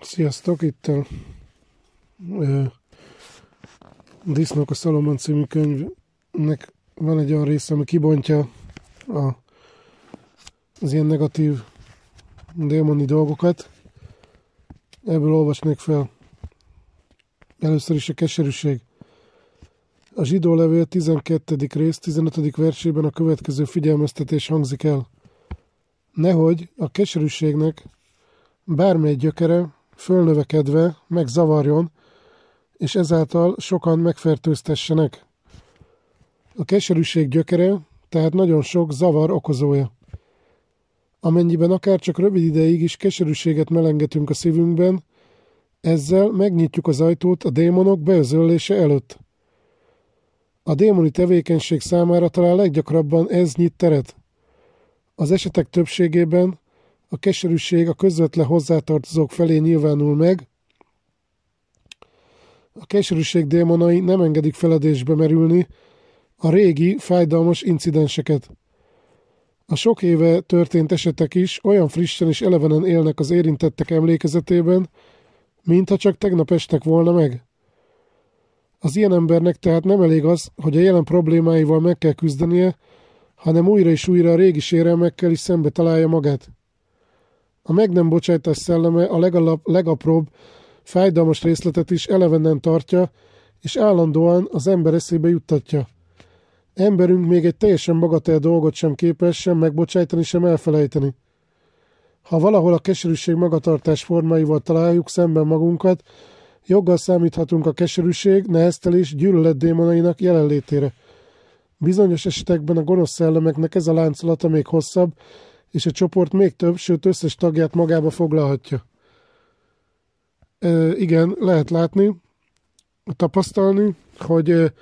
Sziasztok, itt a ö, Disznók a Szalomon című könyvnek van egy olyan része, ami kibontja a, az ilyen negatív démoni dolgokat. Ebből olvasnék fel. Először is a keserűség. A zsidó levél 12. rész 15. versében a következő figyelmeztetés hangzik el. Nehogy a keserűségnek bármely gyökere, fölnövekedve megzavarjon, és ezáltal sokan megfertőztessenek. A keserűség gyökere, tehát nagyon sok zavar okozója. Amennyiben akár csak rövid ideig is keserűséget melengetünk a szívünkben, ezzel megnyitjuk az ajtót a démonok beözöllése előtt. A démoni tevékenység számára talán leggyakrabban ez nyit teret. Az esetek többségében a keserűség a közvetlen hozzátartozók felé nyilvánul meg, a keserűség démonai nem engedik feledésbe merülni a régi, fájdalmas incidenseket. A sok éve történt esetek is olyan frissen és elevenen élnek az érintettek emlékezetében, mintha csak tegnap estek volna meg. Az ilyen embernek tehát nem elég az, hogy a jelen problémáival meg kell küzdenie, hanem újra és újra a régi sérelmekkel is szembe találja magát. A meg nem bocsájtás szelleme a legalap, legapróbb, fájdalmas részletet is elevenen tartja, és állandóan az ember eszébe juttatja. Emberünk még egy teljesen bagatel dolgot sem képes sem megbocsájtani, sem elfelejteni. Ha valahol a keserűség magatartás formáival találjuk szemben magunkat, joggal számíthatunk a keserűség, neheztelés, gyűlölet démonainak jelenlétére. Bizonyos esetekben a gonosz szellemeknek ez a láncolata még hosszabb, és a csoport még több, sőt összes tagját magába foglalhatja. E, igen, lehet látni, tapasztalni, hogy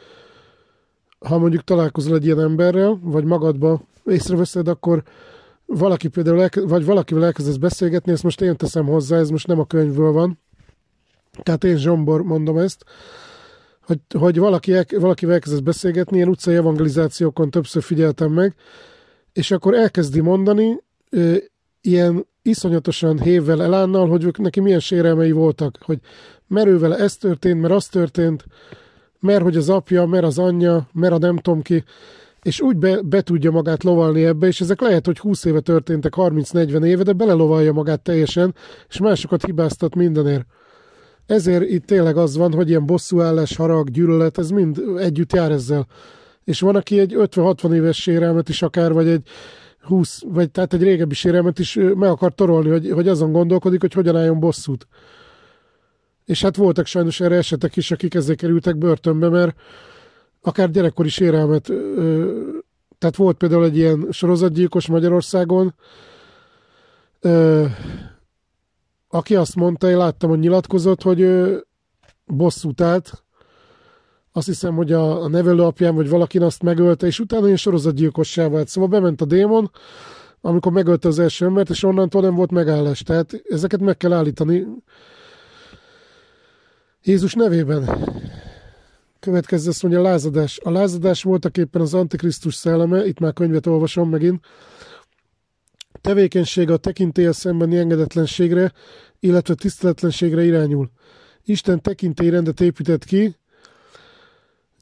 ha mondjuk találkozol egy ilyen emberrel, vagy magadba észreveszed, akkor valaki például, elke, vagy valakivel elkezdesz beszélgetni, ezt most én teszem hozzá, ez most nem a könyvből van. Tehát én Zsombor mondom ezt, hogy, hogy valaki, el, valakivel elkezdesz beszélgetni, ilyen utcai evangelizációkon többször figyeltem meg, és akkor elkezdi mondani, ö, ilyen iszonyatosan hévvel elánnal, hogy ők neki milyen sérelmei voltak, hogy merővel ez történt, mert az történt, mert hogy az apja, mert az anyja, mert a nem tudom ki, és úgy be, be tudja magát lovalni ebbe, és ezek lehet, hogy 20 éve történtek, 30-40 éve, de belelovalja magát teljesen, és másokat hibáztat mindenért. Ezért itt tényleg az van, hogy ilyen bosszúállás, harag, gyűlölet, ez mind együtt jár ezzel. És van, aki egy 50-60 éves sérelmet is akár, vagy egy 20, vagy tehát egy régebbi sérelmet is meg akar torolni, hogy, hogy azon gondolkodik, hogy hogyan álljon bosszút. És hát voltak sajnos erre esetek is, akik ezzel kerültek börtönbe, mert akár gyerekkori sérelmet, tehát volt például egy ilyen sorozatgyilkos Magyarországon, aki azt mondta, én láttam, hogy nyilatkozott, hogy bosszút állt, azt hiszem, hogy a, a nevelőapján vagy valakin azt megölte, és utána ilyen sorozatgyilkossá vált. Szóval bement a démon, amikor megölte az első embert, és onnantól nem volt megállás. Tehát ezeket meg kell állítani. Jézus nevében. Következő azt mondja, lázadás. A lázadás voltak éppen az Antikrisztus szelleme, itt már könyvet olvasom megint, tevékenysége a tekintélye szembeni engedetlenségre, illetve tiszteletlenségre irányul. Isten tekintélyrendet épített ki,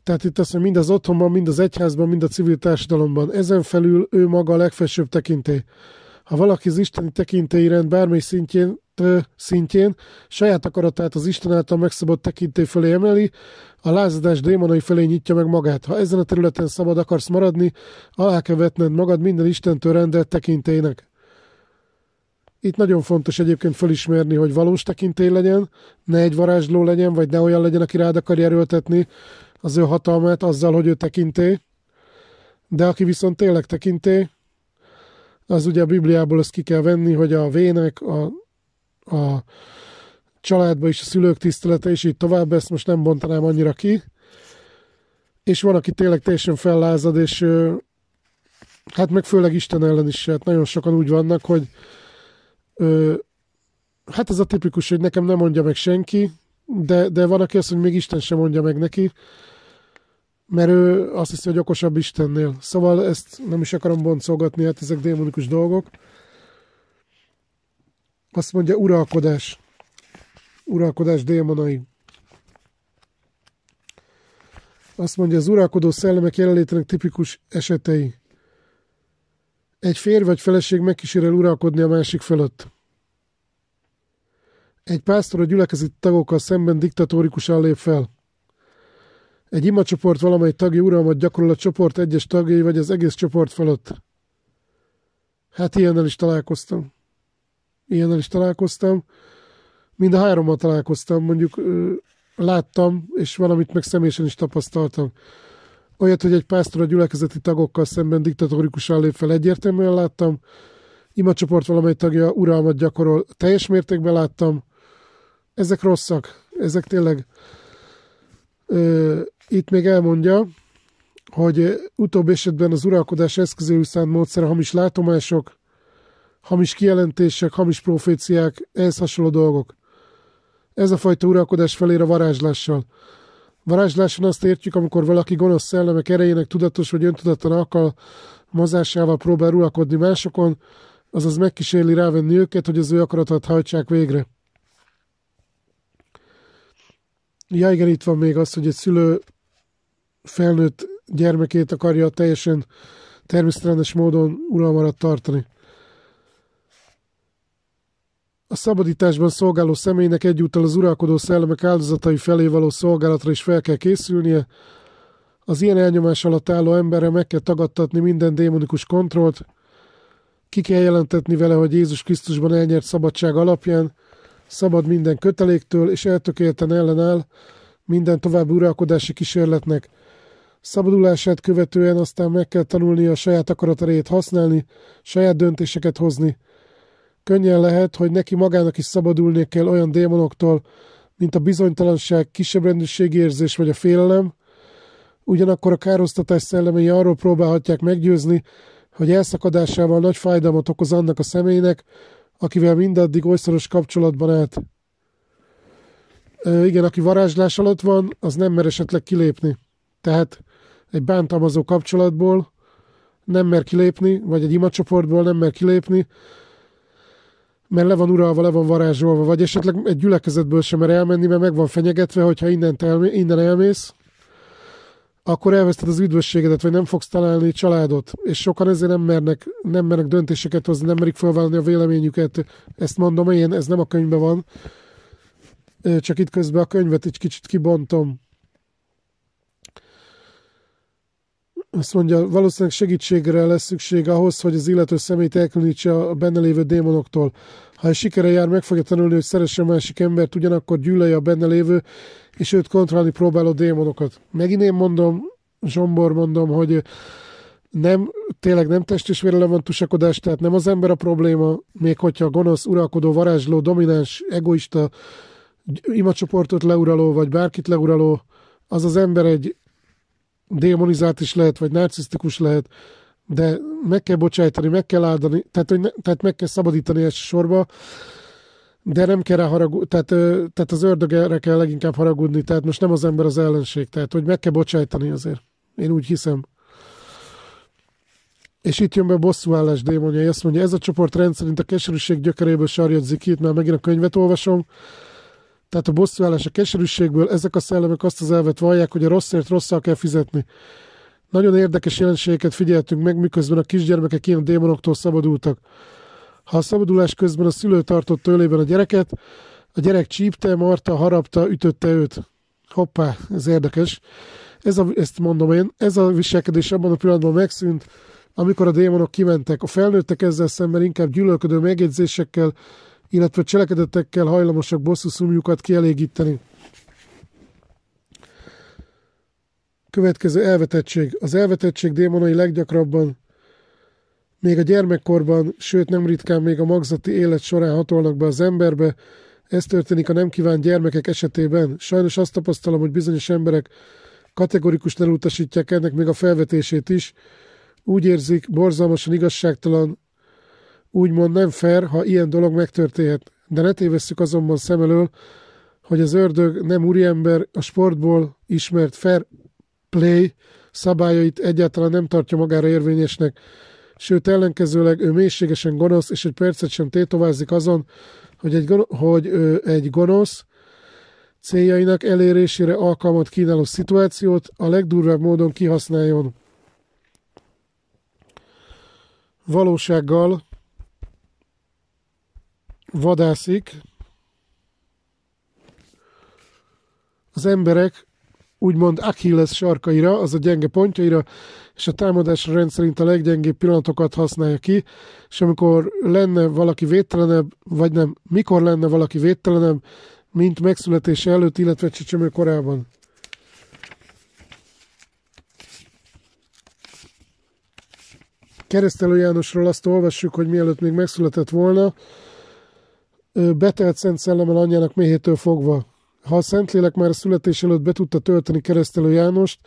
tehát itt azt mondja, mind az otthonban, mind az egyházban, mind a civil társadalomban. Ezen felül ő maga a legfelsőbb tekintély. Ha valaki az isteni rend bármely szintjén, szintjén saját akaratát az Isten által megszabott tekintély fölé emeli, a lázadás démonai felé nyitja meg magát. Ha ezen a területen szabad akarsz maradni, alá kell vetned magad minden Istentől rendelt tekintélynek. Itt nagyon fontos egyébként felismerni, hogy valós tekintély legyen, ne egy varázsló legyen, vagy ne olyan legyen, aki rád akarja erőltetni, az ő hatalmát azzal, hogy ő tekinté, de aki viszont tényleg tekinté, az ugye a Bibliából ezt ki kell venni, hogy a vének, a, a családba is a szülők tisztelete, és így tovább, ezt most nem bontanám annyira ki. És van, aki tényleg teljesen fellázad, és hát meg főleg Isten ellen is, hát nagyon sokan úgy vannak, hogy ö, hát ez a tipikus, hogy nekem nem mondja meg senki, de, de van, aki azt mondja, még Isten sem mondja meg neki, mert ő azt hiszi, hogy okosabb Istennél. Szóval ezt nem is akarom boncolgatni, hát ezek démonikus dolgok. Azt mondja, uralkodás. Uralkodás démonai. Azt mondja, az uralkodó szellemek jelenlétenek tipikus esetei. Egy férj vagy feleség megkísérel uralkodni a másik fölött. Egy pásztor a gyülekezeti tagokkal szemben diktatórikusan lép fel. Egy imacsoport valamely tagja uralmat gyakorol a csoport egyes tagjai, vagy az egész csoport felett. Hát ilyennel is találkoztam. Ilyennel is találkoztam. Mind a hárommal találkoztam, mondjuk láttam, és valamit meg személyesen is tapasztaltam. Olyat, hogy egy pásztor a gyülekezeti tagokkal szemben diktatórikusan lép fel, egyértelműen láttam. Imacsoport valamely tagja uralmat gyakorol, teljes mértékben láttam ezek rosszak, ezek tényleg ö, itt még elmondja, hogy utóbbi esetben az uralkodás eszközéül szánt módszere hamis látomások, hamis kijelentések, hamis proféciák, ehhez hasonló dolgok. Ez a fajta uralkodás felér a varázslással. Varázsláson azt értjük, amikor valaki gonosz szellemek erejének tudatos vagy öntudatlan alkalmazásával próbál uralkodni másokon, azaz megkísérli rávenni őket, hogy az ő akaratát hajtsák végre. Ja, igen, itt van még az, hogy egy szülő felnőtt gyermekét akarja teljesen természetrendes módon uralmarat tartani. A szabadításban szolgáló személynek egyúttal az uralkodó szellemek áldozatai felé való szolgálatra is fel kell készülnie. Az ilyen elnyomás alatt álló emberre meg kell tagadtatni minden démonikus kontrollt, ki kell jelentetni vele, hogy Jézus Krisztusban elnyert szabadság alapján szabad minden köteléktől, és eltökélten ellenáll minden további uralkodási kísérletnek. Szabadulását követően aztán meg kell tanulnia a saját akaraterejét használni, saját döntéseket hozni. Könnyen lehet, hogy neki magának is szabadulni kell olyan démonoktól, mint a bizonytalanság, kisebbrendűségi érzés vagy a félelem, ugyanakkor a károsztatás szellemei arról próbálhatják meggyőzni, hogy elszakadásával nagy fájdalmat okoz annak a személynek, akivel mindaddig olyszoros kapcsolatban állt. igen, aki varázslás alatt van, az nem mer esetleg kilépni. Tehát egy bántalmazó kapcsolatból nem mer kilépni, vagy egy imacsoportból nem mer kilépni, mert le van uralva, le van varázsolva, vagy esetleg egy gyülekezetből sem mer elmenni, mert meg van fenyegetve, hogyha innen, elmé- innen elmész, akkor elveszted az üdvösségedet, vagy nem fogsz találni családot, és sokan ezért nem mernek, nem mernek döntéseket hozni, nem merik felvállalni a véleményüket. Ezt mondom én, ez nem a könyvben van. Csak itt közben a könyvet egy kicsit kibontom. Azt mondja, valószínűleg segítségre lesz szükség ahhoz, hogy az illető szemét elkülönítse a benne lévő démonoktól. Ha egy sikere jár, meg fogja tanulni, hogy szeresse másik embert, ugyanakkor gyűlölje a benne lévő, és őt kontrollálni próbáló démonokat. Megint én mondom, Zsombor mondom, hogy nem, tényleg nem test és vérelem van tusakodás, tehát nem az ember a probléma, még hogyha a gonosz, uralkodó, varázsló, domináns, egoista, imacsoportot leuraló, vagy bárkit leuraló, az az ember egy démonizált is lehet, vagy narcisztikus lehet, de meg kell bocsájtani, meg kell áldani, tehát, hogy ne, tehát meg kell szabadítani elsősorban, de nem kell rá haragudni, tehát, tehát az ördögre kell leginkább haragudni, tehát most nem az ember az ellenség, tehát hogy meg kell bocsájtani azért. Én úgy hiszem. És itt jön be a bosszúállás démonja, azt mondja, ez a csoport rendszerint a keserűség gyökeréből sarjadzik ki, itt már megint a könyvet olvasom. Tehát a bosszúállás a keserűségből, ezek a szellemek azt az elvet vallják, hogy a rosszért rosszal kell fizetni. Nagyon érdekes jelenségeket figyeltünk meg, miközben a kisgyermekek ilyen démonoktól szabadultak. Ha a szabadulás közben a szülő tartott tőlében a gyereket, a gyerek csípte, marta, harapta, ütötte őt. Hoppá, ez érdekes. Ez a, ezt mondom én, ez a viselkedés abban a pillanatban megszűnt, amikor a démonok kimentek. A felnőttek ezzel szemben inkább gyűlölködő megjegyzésekkel, illetve cselekedetekkel hajlamosak bosszú szumjukat kielégíteni. Következő elvetettség. Az elvetettség démonai leggyakrabban még a gyermekkorban, sőt nem ritkán még a magzati élet során hatolnak be az emberbe, ez történik a nem kívánt gyermekek esetében. Sajnos azt tapasztalom, hogy bizonyos emberek kategorikus elutasítják ennek még a felvetését is. Úgy érzik, borzalmasan igazságtalan, úgymond nem fair, ha ilyen dolog megtörténhet. De ne tévesszük azonban szem elől, hogy az ördög nem úriember, a sportból ismert fair play szabályait egyáltalán nem tartja magára érvényesnek, sőt ellenkezőleg ő mélységesen gonosz, és egy percet sem tétovázik azon, hogy egy, hogy ő egy gonosz céljainak elérésére alkalmat kínáló szituációt a legdurvább módon kihasználjon. Valósággal vadászik, az emberek úgymond Achilles sarkaira, az a gyenge pontjaira, és a támadásra rendszerint a leggyengébb pillanatokat használja ki, és amikor lenne valaki védtelenebb, vagy nem, mikor lenne valaki védtelenebb, mint megszületése előtt, illetve csecsemő korában. Keresztelő Jánosról azt olvassuk, hogy mielőtt még megszületett volna, betelt Szent Szellemmel anyjának méhétől fogva. Ha a Szentlélek már a születés előtt be tudta tölteni keresztelő Jánost,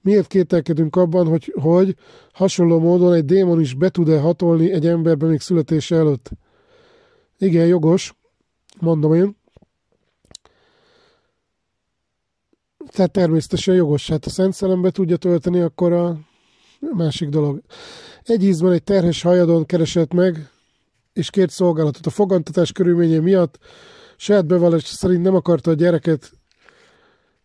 miért kételkedünk abban, hogy, hogy hasonló módon egy démon is be tud-e hatolni egy emberbe még születése előtt? Igen, jogos, mondom én. Tehát természetesen jogos, hát a Szent Szellembe tudja tölteni, akkor a másik dolog. Egy ízben egy terhes hajadon keresett meg, és kért szolgálatot a fogantatás körülménye miatt, Saját bevallás szerint nem akarta a gyereket,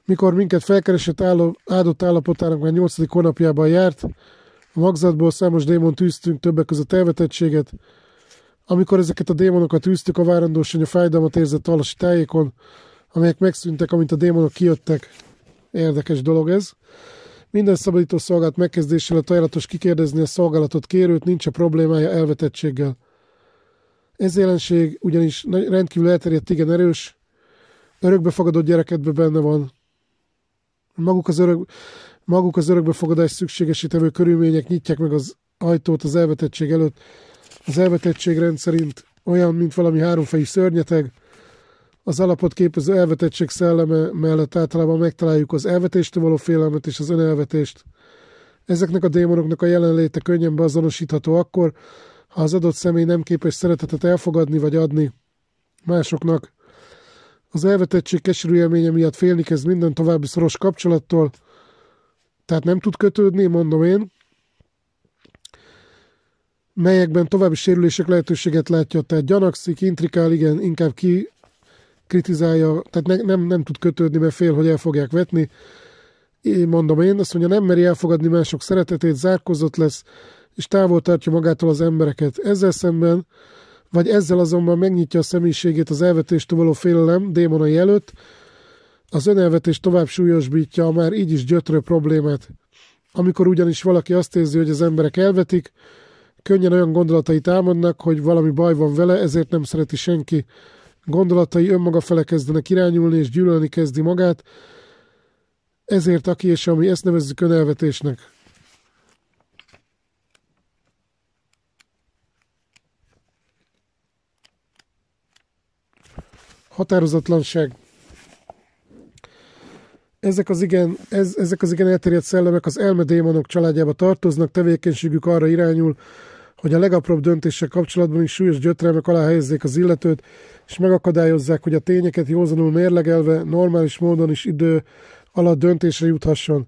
mikor minket felkeresett álló, áldott állapotának már 8. hónapjában járt, a magzatból számos démon tűztünk, többek között elvetettséget. Amikor ezeket a démonokat tűztük, a várandósony a fájdalmat érzett alasi tájékon, amelyek megszűntek, amint a démonok kijöttek. Érdekes dolog ez. Minden szabadító szolgált megkezdésével ajánlatos kikérdezni a szolgálatot kérőt, nincs a problémája elvetettséggel. Ez jelenség ugyanis rendkívül elterjedt, igen erős, örökbefogadott gyerekedben benne van. Maguk az, örök, maguk az örökbefogadás szükségesítevő körülmények nyitják meg az ajtót az elvetettség előtt. Az elvetettség rendszerint olyan, mint valami háromfejű szörnyeteg, az alapot képező elvetettség szelleme mellett általában megtaláljuk az elvetéstől való félelmet és az önelvetést. Ezeknek a démonoknak a jelenléte könnyen beazonosítható akkor, ha az adott személy nem képes szeretetet elfogadni vagy adni másoknak. Az elvetettség keserű élménye miatt félni kezd minden további szoros kapcsolattól, tehát nem tud kötődni, mondom én, melyekben további sérülések lehetőséget látja, tehát gyanakszik, intrikál, igen, inkább ki kritizálja, tehát ne, nem, nem tud kötődni, mert fél, hogy el fogják vetni. Én mondom én, azt mondja, nem meri elfogadni mások szeretetét, zárkozott lesz, és távol tartja magától az embereket. Ezzel szemben, vagy ezzel azonban megnyitja a személyiségét az elvetéstől való félelem démonai előtt, az önelvetés tovább súlyosbítja a már így is gyötrő problémát. Amikor ugyanis valaki azt érzi, hogy az emberek elvetik, könnyen olyan gondolatai támadnak, hogy valami baj van vele, ezért nem szereti senki. Gondolatai önmaga fele kezdenek irányulni, és gyűlölni kezdi magát, ezért aki és ami, ezt nevezzük önelvetésnek. határozatlanság. Ezek az, igen, ez, ezek az igen elterjedt szellemek az elmedémonok családjába tartoznak, tevékenységük arra irányul, hogy a legapróbb döntések kapcsolatban is súlyos gyötrelmek alá helyezzék az illetőt, és megakadályozzák, hogy a tényeket józanul mérlegelve normális módon is idő alatt döntésre juthasson.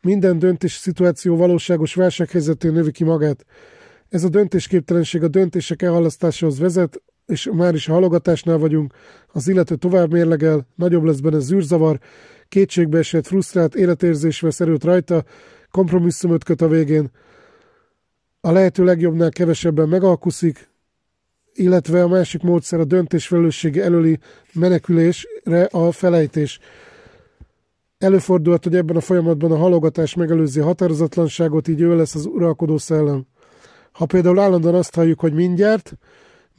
Minden döntés szituáció valóságos válsághelyzetén növi ki magát. Ez a döntésképtelenség a döntések elhalasztásához vezet, és már is a halogatásnál vagyunk, az illető tovább mérlegel, nagyobb lesz benne zűrzavar, kétségbeesett, frusztrált életérzés vesz erőt rajta, kompromisszumot köt a végén, a lehető legjobbnál kevesebben megalkuszik, illetve a másik módszer a döntés előli menekülésre a felejtés. Előfordulhat, hogy ebben a folyamatban a halogatás megelőzi a határozatlanságot, így ő lesz az uralkodó szellem. Ha például állandóan azt halljuk, hogy mindjárt,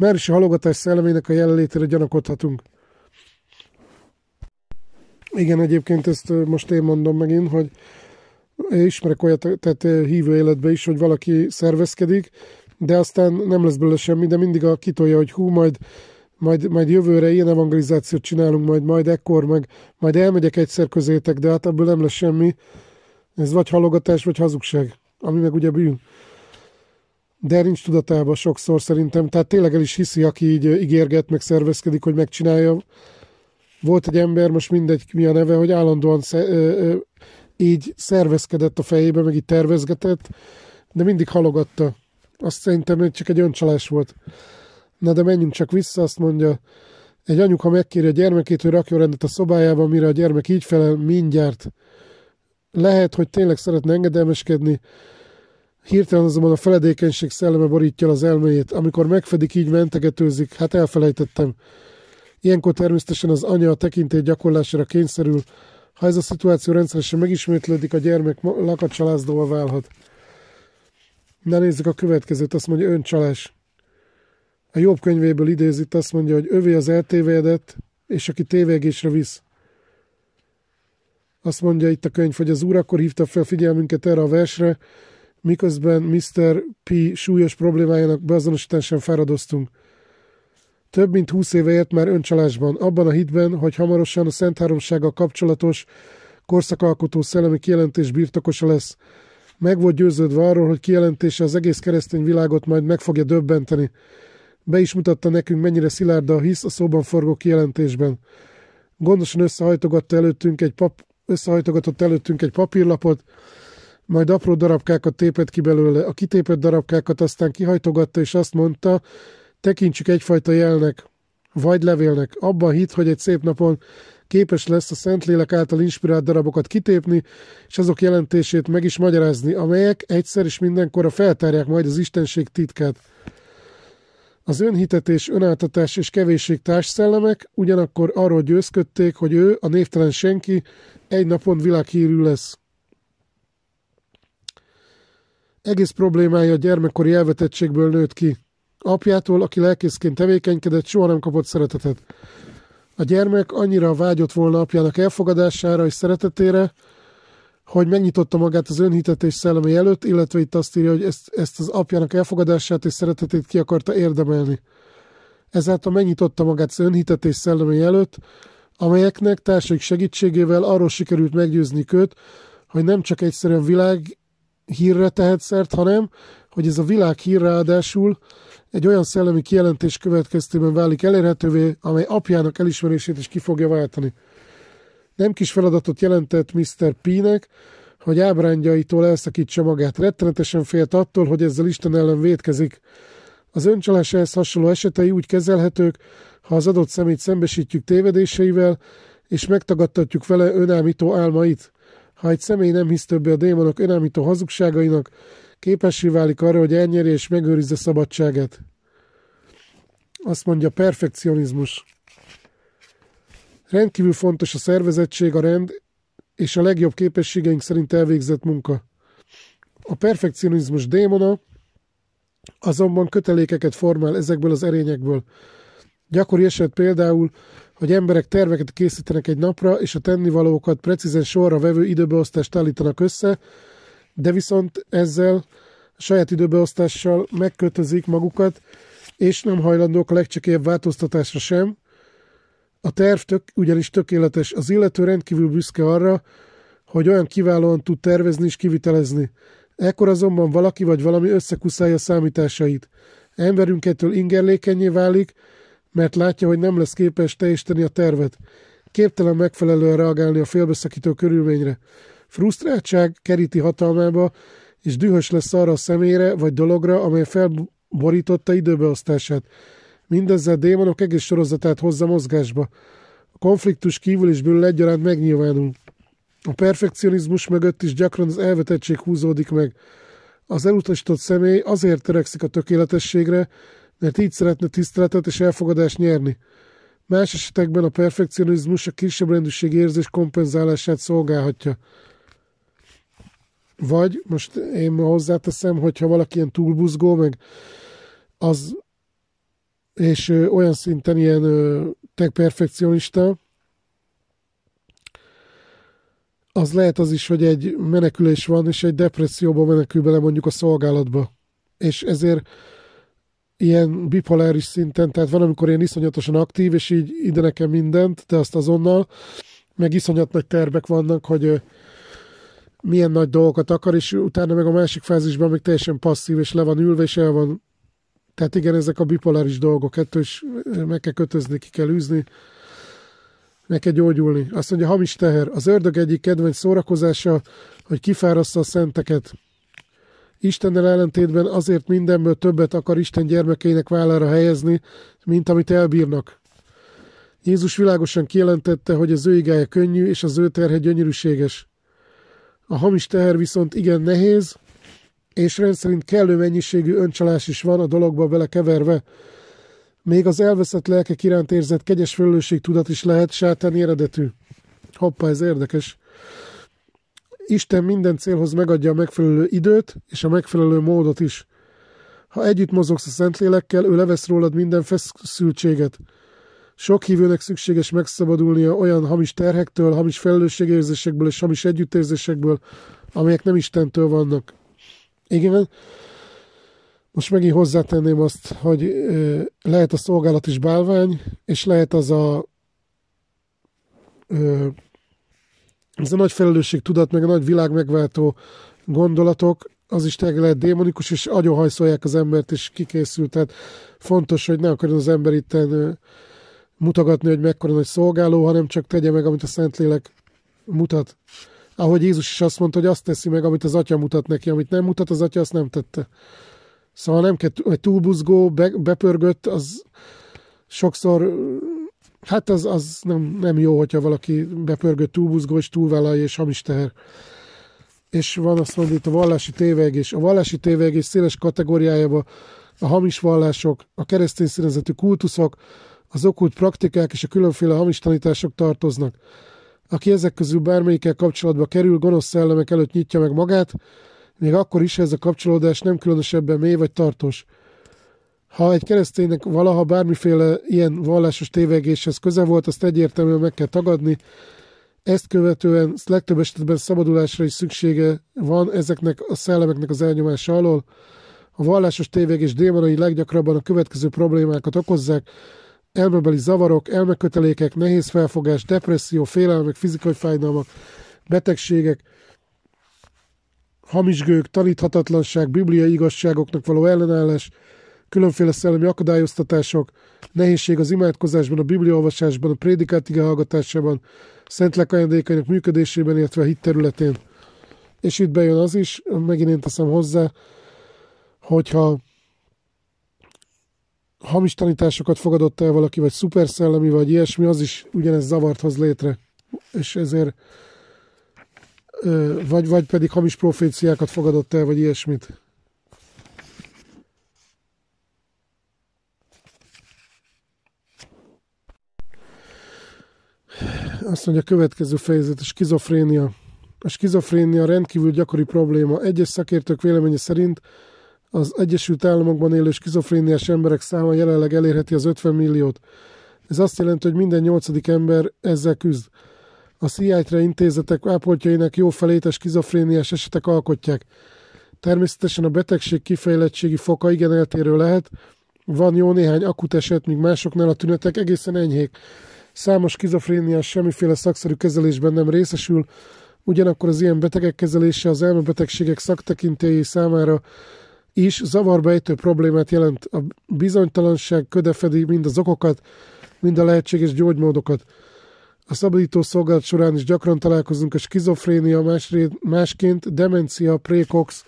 Mersi halogatás szellemének a jelenlétére gyanakodhatunk. Igen, egyébként ezt most én mondom megint, hogy ismerek olyat, tehát hívő életbe is, hogy valaki szervezkedik, de aztán nem lesz belőle semmi, de mindig a kitolja, hogy hú, majd, majd, majd jövőre ilyen evangelizációt csinálunk, majd, majd ekkor, meg majd elmegyek egyszer közétek, de hát ebből nem lesz semmi. Ez vagy halogatás, vagy hazugság, ami meg ugye bűn de nincs tudatában sokszor szerintem. Tehát tényleg el is hiszi, aki így ígérget, meg szervezkedik, hogy megcsinálja. Volt egy ember, most mindegy mi a neve, hogy állandóan sze, ö, ö, így szervezkedett a fejébe, meg így tervezgetett, de mindig halogatta. Azt szerintem hogy csak egy öncsalás volt. Na de menjünk csak vissza, azt mondja, egy anyuka megkéri a gyermekét, hogy rakjon rendet a szobájába, mire a gyermek így felel, mindjárt. Lehet, hogy tényleg szeretne engedelmeskedni, Hirtelen azonban a feledékenység szelleme borítja az elméjét. Amikor megfedik, így mentegetőzik. Hát elfelejtettem. Ilyenkor természetesen az anya a tekintély gyakorlására kényszerül. Ha ez a szituáció rendszeresen megismétlődik, a gyermek lakacsalázdóval válhat. Na nézzük a következőt, azt mondja öncsalás. A jobb könyvéből idézít, azt mondja, hogy övé az eltévedett, és aki tévegésre visz. Azt mondja itt a könyv, hogy az úr akkor hívta fel figyelmünket erre a versre, miközben Mr. P. súlyos problémájának beazonosításán sem fáradoztunk. Több mint húsz éve élt már öncsalásban, abban a hitben, hogy hamarosan a Szent Háromsággal kapcsolatos korszakalkotó szellemi kijelentés birtokosa lesz. Meg volt győződve arról, hogy kijelentése az egész keresztény világot majd meg fogja döbbenteni. Be is mutatta nekünk, mennyire szilárd a hisz a szóban forgó kijelentésben. Gondosan összehajtogatta előttünk egy pap, összehajtogatott előttünk egy papírlapot, majd apró darabkákat tépett ki belőle. A kitépett darabkákat aztán kihajtogatta, és azt mondta, tekintsük egyfajta jelnek, vagy levélnek. Abban hit, hogy egy szép napon képes lesz a Szentlélek által inspirált darabokat kitépni, és azok jelentését meg is magyarázni, amelyek egyszer és mindenkorra feltárják majd az Istenség titkát. Az önhitetés, önáltatás és kevésség társszellemek ugyanakkor arról győzködték, hogy ő, a névtelen senki, egy napon világhírű lesz. Egész problémája a gyermekkori elvetettségből nőtt ki. Apjától, aki lelkészként tevékenykedett, soha nem kapott szeretetet. A gyermek annyira vágyott volna apjának elfogadására és szeretetére, hogy megnyitotta magát az önhitetés szellemi előtt, illetve itt azt írja, hogy ezt, ezt az apjának elfogadását és szeretetét ki akarta érdemelni. Ezáltal megnyitotta magát az önhitetés szellemi előtt, amelyeknek társaik segítségével arról sikerült meggyőzni őt, hogy nem csak egyszerűen világ hírre tehet szert, hanem hogy ez a világ ráadásul egy olyan szellemi kijelentés következtében válik elérhetővé, amely apjának elismerését is ki fogja váltani. Nem kis feladatot jelentett Mr. P-nek, hogy ábrándjaitól elszakítsa magát. Rettenetesen félt attól, hogy ezzel Isten ellen védkezik. Az öncsalás ehhez hasonló esetei úgy kezelhetők, ha az adott szemét szembesítjük tévedéseivel, és megtagadtatjuk vele önállító álmait. Ha egy személy nem hisz többé a démonok önállító hazugságainak, képessé válik arra, hogy elnyeri és megőrizze szabadságát. Azt mondja perfekcionizmus. Rendkívül fontos a szervezettség, a rend és a legjobb képességeink szerint elvégzett munka. A perfekcionizmus démona azonban kötelékeket formál ezekből az erényekből. Gyakori eset például, hogy emberek terveket készítenek egy napra, és a tennivalókat precízen sorra vevő időbeosztást állítanak össze, de viszont ezzel a saját időbeosztással megkötözik magukat, és nem hajlandók a legcsekélyebb változtatásra sem. A terv tök, ugyanis tökéletes, az illető rendkívül büszke arra, hogy olyan kiválóan tud tervezni és kivitelezni. Ekkor azonban valaki vagy valami összekuszálja számításait. ettől ingerlékenyé válik, mert látja, hogy nem lesz képes teljesíteni a tervet. Képtelen megfelelően reagálni a félbeszakító körülményre. Frusztráltság keríti hatalmába, és dühös lesz arra a személyre vagy dologra, amely felborította időbeosztását. Mindezzel démonok egész sorozatát hozza mozgásba. A konfliktus kívül is belül egyaránt megnyilvánul. A perfekcionizmus mögött is gyakran az elvetettség húzódik meg. Az elutasított személy azért törekszik a tökéletességre, mert így szeretne tiszteletet és elfogadást nyerni. Más esetekben a perfekcionizmus a kisebb rendűség érzés kompenzálását szolgálhatja. Vagy, most én ma hozzáteszem, hogyha valaki ilyen túlbuzgó, meg az, és ö, olyan szinten ilyen ö, perfekcionista, az lehet az is, hogy egy menekülés van, és egy depresszióba menekül bele mondjuk a szolgálatba. És ezért ilyen bipoláris szinten, tehát van, amikor én iszonyatosan aktív, és így ide nekem mindent, de azt azonnal, meg iszonyat nagy tervek vannak, hogy milyen nagy dolgokat akar, és utána meg a másik fázisban még teljesen passzív, és le van ülve, és el van. Tehát igen, ezek a bipoláris dolgok, is meg kell kötözni, ki kell űzni, meg kell gyógyulni. Azt mondja, hamis teher. Az ördög egyik kedvenc szórakozása, hogy kifárasztja a szenteket. Istennel ellentétben azért mindenből többet akar Isten gyermekeinek vállára helyezni, mint amit elbírnak. Jézus világosan kijelentette, hogy az ő igája könnyű, és az ő terhe gyönyörűséges. A hamis teher viszont igen nehéz, és rendszerint kellő mennyiségű öncsalás is van a dologba belekeverve. Még az elveszett lelkek iránt érzett kegyes tudat is lehet sátán eredetű. Hoppá, ez érdekes. Isten minden célhoz megadja a megfelelő időt és a megfelelő módot is. Ha együtt mozogsz a Szentlélekkel, ő levesz rólad minden feszültséget. Sok hívőnek szükséges megszabadulnia olyan hamis terhektől, hamis felelősségérzésekből és hamis együttérzésekből, amelyek nem Istentől vannak. Igen, most megint hozzátenném azt, hogy lehet a szolgálat is bálvány, és lehet az a ez a nagy felelősség tudat, meg a nagy világ megváltó gondolatok, az is tényleg lehet démonikus, és agyonhajszolják az embert, és kikészül. Tehát fontos, hogy ne akarjon az ember itten mutogatni, hogy mekkora nagy szolgáló, hanem csak tegye meg, amit a Szentlélek mutat. Ahogy Jézus is azt mondta, hogy azt teszi meg, amit az atya mutat neki, amit nem mutat, az atya azt nem tette. Szóval nem kell, hogy túlbuzgó, be, bepörgött, az sokszor Hát az, az nem, nem jó, hogyha valaki bepörgött túlbuzgó és túlvállalja és hamis teher. És van azt mondja itt a vallási tévegés. A vallási tévegés széles kategóriájába a hamis vallások, a keresztény színezetű kultuszok, az okult praktikák és a különféle hamis tanítások tartoznak. Aki ezek közül bármelyikkel kapcsolatba kerül, gonosz szellemek előtt nyitja meg magát, még akkor is, ha ez a kapcsolódás nem különösebben mély vagy tartós. Ha egy kereszténynek valaha bármiféle ilyen vallásos tévegéshez köze volt, azt egyértelműen meg kell tagadni. Ezt követően legtöbb esetben szabadulásra is szüksége van ezeknek a szellemeknek az elnyomása alól. A vallásos tévegés démonai leggyakrabban a következő problémákat okozzák, elmebeli zavarok, elmekötelékek, nehéz felfogás, depresszió, félelmek, fizikai fájdalmak, betegségek, hamisgők, taníthatatlanság, bibliai igazságoknak való ellenállás, különféle szellemi akadályoztatások, nehézség az imádkozásban, a bibliaolvasásban, a prédikát hallgatásában, szentlek ajándékainak működésében, illetve a hit területén. És itt bejön az is, megint én teszem hozzá, hogyha hamis tanításokat fogadott el valaki, vagy szuperszellemi, vagy ilyesmi, az is ugyanez zavart hoz létre. És ezért vagy, vagy pedig hamis proféciákat fogadott el, vagy ilyesmit. azt mondja, a következő fejezet a skizofrénia. A skizofrénia rendkívül gyakori probléma. Egyes szakértők véleménye szerint az Egyesült Államokban élő skizofréniás emberek száma jelenleg elérheti az 50 milliót. Ez azt jelenti, hogy minden nyolcadik ember ezzel küzd. A cia intézetek ápoltjainak jó felét a skizofréniás esetek alkotják. Természetesen a betegség kifejlettségi foka igen eltérő lehet, van jó néhány akut eset, míg másoknál a tünetek egészen enyhék. Számos skizofréniás semmiféle szakszerű kezelésben nem részesül, ugyanakkor az ilyen betegek kezelése az elmebetegségek szaktekintélyei számára is zavarbejtő problémát jelent. A bizonytalanság ködefedi mind az okokat, mind a lehetséges gyógymódokat. A szabadító szolgálat során is gyakran találkozunk a skizofrénia másré- másként, demencia, prékox,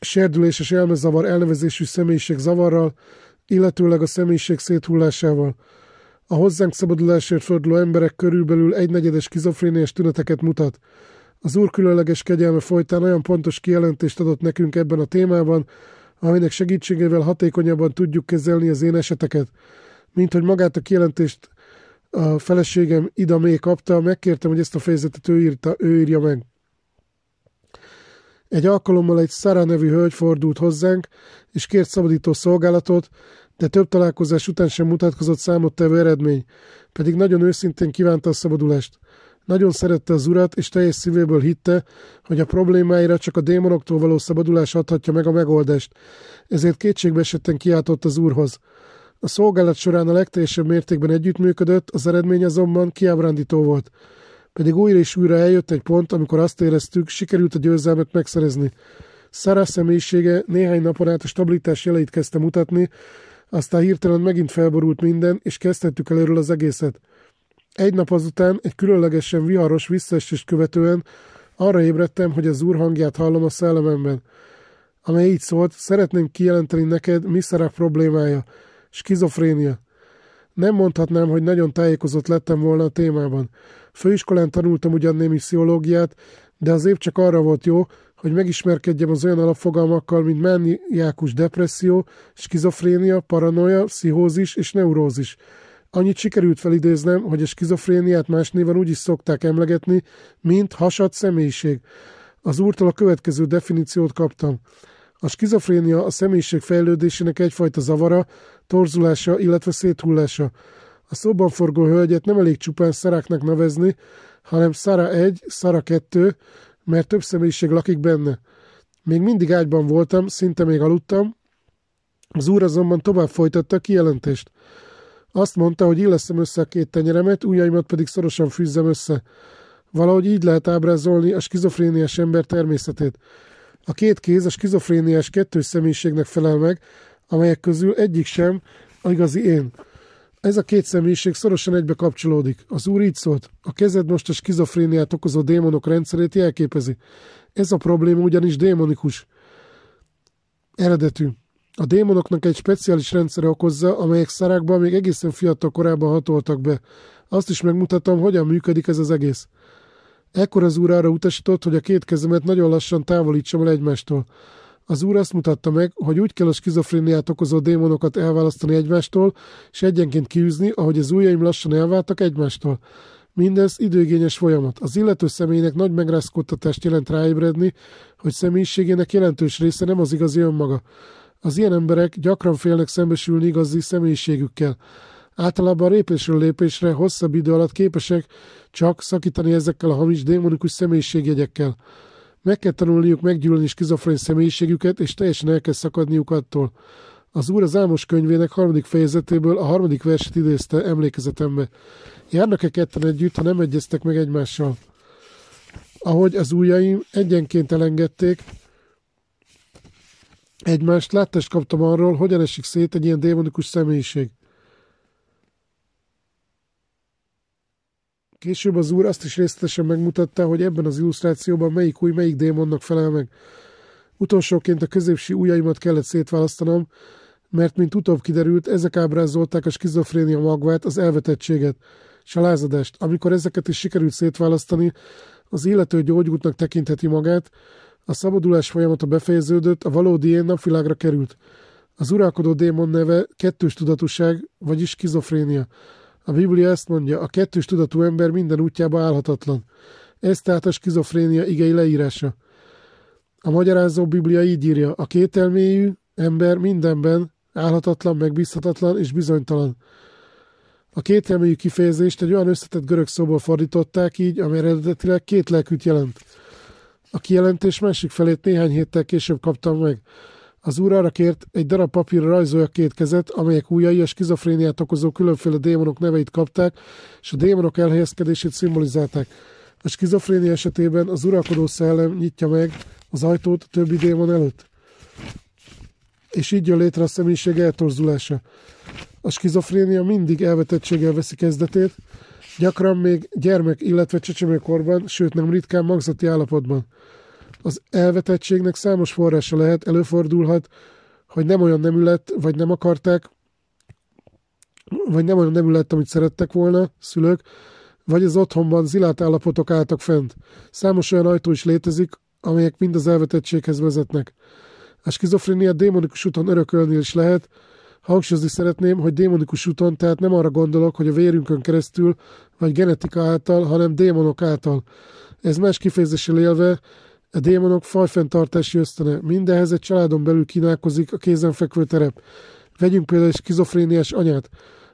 serdüléses elmezavar elnevezésű személyiség zavarral, illetőleg a személyiség széthullásával. A hozzánk szabadulásért forduló emberek körülbelül egynegyedes kizofréniás tüneteket mutat. Az úr különleges kegyelme folytán olyan pontos kijelentést adott nekünk ebben a témában, aminek segítségével hatékonyabban tudjuk kezelni az én eseteket. Mint hogy magát a kijelentést a feleségem Ida mély kapta, megkértem, hogy ezt a fejezetet ő, írta, ő írja meg. Egy alkalommal egy Szára nevű hölgy fordult hozzánk, és kért szabadító szolgálatot, de több találkozás után sem mutatkozott számottevő eredmény, pedig nagyon őszintén kívánta a szabadulást. Nagyon szerette az urat, és teljes szívéből hitte, hogy a problémáira csak a démonoktól való szabadulás adhatja meg a megoldást, ezért kétségbe esetten kiáltott az úrhoz. A szolgálat során a legteljesebb mértékben együttműködött, az eredmény azonban kiábrándító volt. Pedig újra és újra eljött egy pont, amikor azt éreztük, sikerült a győzelmet megszerezni. Szára személyisége néhány napon át a stabilitás jeleit kezdte mutatni, aztán hirtelen megint felborult minden, és kezdhettük erről az egészet. Egy nap azután, egy különlegesen viharos visszaesést követően arra ébredtem, hogy az úr hangját hallom a szellememben, amely így szólt, szeretném kijelenteni neked mi szerek problémája, skizofrénia. Nem mondhatnám, hogy nagyon tájékozott lettem volna a témában. Főiskolán tanultam ugyan némi pszichológiát, de az év csak arra volt jó, hogy megismerkedjem az olyan alapfogalmakkal, mint menniákus depresszió, skizofrénia, paranoia, pszichózis és neurózis. Annyit sikerült felidéznem, hogy a skizofréniát más néven úgy is szokták emlegetni, mint hasad személyiség. Az úrtól a következő definíciót kaptam. A skizofrénia a személyiség fejlődésének egyfajta zavara, torzulása, illetve széthullása. A szóban forgó hölgyet nem elég csupán szaráknak nevezni, hanem Szara 1, Szara 2, mert több személyiség lakik benne. Még mindig ágyban voltam, szinte még aludtam. Az úr azonban tovább folytatta a kijelentést. Azt mondta, hogy illeszem össze a két tenyeremet, ujjaimat pedig szorosan fűzzem össze. Valahogy így lehet ábrázolni a skizofréniás ember természetét. A két kéz a skizofréniás kettős személyiségnek felel meg, amelyek közül egyik sem a igazi én. Ez a két személyiség szorosan egybe kapcsolódik. Az úr így szólt, a kezed most a skizofréniát okozó démonok rendszerét jelképezi. Ez a probléma ugyanis démonikus. Eredetű. A démonoknak egy speciális rendszere okozza, amelyek szarákban még egészen fiatal korában hatoltak be. Azt is megmutatom, hogyan működik ez az egész. Ekkor az úr arra utasított, hogy a két kezemet nagyon lassan távolítsam el egymástól. Az úr ezt mutatta meg, hogy úgy kell a skizofréniát okozó démonokat elválasztani egymástól, és egyenként kiűzni, ahogy az ujjaim lassan elváltak egymástól. Mindez időgényes folyamat. Az illető személynek nagy megrázkódtatást jelent ráébredni, hogy személyiségének jelentős része nem az igazi önmaga. Az ilyen emberek gyakran félnek szembesülni igazi személyiségükkel. Általában lépésről lépésre hosszabb idő alatt képesek csak szakítani ezekkel a hamis démonikus személyiségjegyekkel. Meg kell tanulniuk meggyűlölni skizofrén személyiségüket, és teljesen el kell szakadniuk attól. Az úr az Álmos könyvének harmadik fejezetéből a harmadik verset idézte emlékezetembe. Járnak-e ketten együtt, ha nem egyeztek meg egymással? Ahogy az ujjaim egyenként elengedték, egymást, láttást kaptam arról, hogyan esik szét egy ilyen démonikus személyiség. Később az úr azt is részletesen megmutatta, hogy ebben az illusztrációban melyik új, melyik démonnak felel meg. Utolsóként a középsi ujjaimat kellett szétválasztanom, mert, mint utóbb kiderült, ezek ábrázolták a skizofrénia magvát, az elvetettséget és a lázadást. Amikor ezeket is sikerült szétválasztani, az illető gyógyútnak tekintheti magát, a szabadulás folyamata befejeződött, a valódi én napvilágra került. Az uralkodó démon neve kettős tudatúság, vagyis skizofrénia. A Biblia ezt mondja, a kettős tudatú ember minden útjába állhatatlan. Ez tehát a skizofrénia igei leírása. A magyarázó Biblia így írja, a kételmélyű ember mindenben állhatatlan, megbízhatatlan és bizonytalan. A kételmélyű kifejezést egy olyan összetett görög szóból fordították így, amely eredetileg két lelkűt jelent. A kijelentés másik felét néhány héttel később kaptam meg. Az úr arra kért, egy darab papírra rajzolja két kezet, amelyek újai a skizofréniát okozó különféle démonok neveit kapták, és a démonok elhelyezkedését szimbolizálták. A skizofrénia esetében az uralkodó szellem nyitja meg az ajtót a többi démon előtt. És így jön létre a személyiség eltorzulása. A skizofrénia mindig elvetettséggel veszi kezdetét, gyakran még gyermek, illetve csecsemőkorban, sőt nem ritkán magzati állapotban. Az elvetettségnek számos forrása lehet, előfordulhat, hogy nem olyan nemű lett, vagy nem akarták, vagy nem olyan nemű lett, amit szerettek volna szülők, vagy az otthonban zilált állapotok álltak fent. Számos olyan ajtó is létezik, amelyek mind az elvetettséghez vezetnek. A skizofrénia démonikus úton örökölni is lehet, Hangsúlyozni szeretném, hogy démonikus úton, tehát nem arra gondolok, hogy a vérünkön keresztül, vagy genetika által, hanem démonok által. Ez más kifejezéssel élve a démonok fajfenntartási ösztöne. Mindenhez egy családon belül kínálkozik a kézenfekvő terep. Vegyünk például egy skizofréniás anyát.